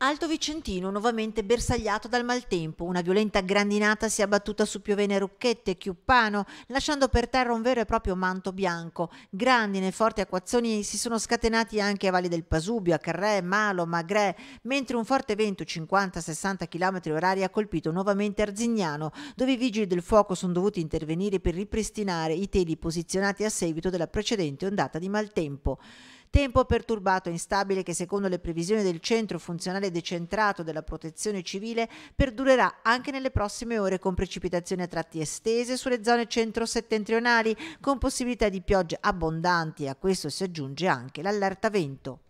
Alto Vicentino nuovamente bersagliato dal maltempo, una violenta grandinata si è abbattuta su Piovene Rucchette, e Chiuppano, lasciando per terra un vero e proprio manto bianco. Grandine e forti acquazzoni si sono scatenati anche a Valle del Pasubio, a Carré, Malo, Magrè, mentre un forte vento 50-60 km orari ha colpito nuovamente Arzignano, dove i vigili del fuoco sono dovuti intervenire per ripristinare i teli posizionati a seguito della precedente ondata di maltempo. Tempo perturbato e instabile che secondo le previsioni del Centro Funzionale Decentrato della Protezione Civile perdurerà anche nelle prossime ore con precipitazioni a tratti estese sulle zone centro-settentrionali con possibilità di piogge abbondanti e a questo si aggiunge anche l'allerta vento.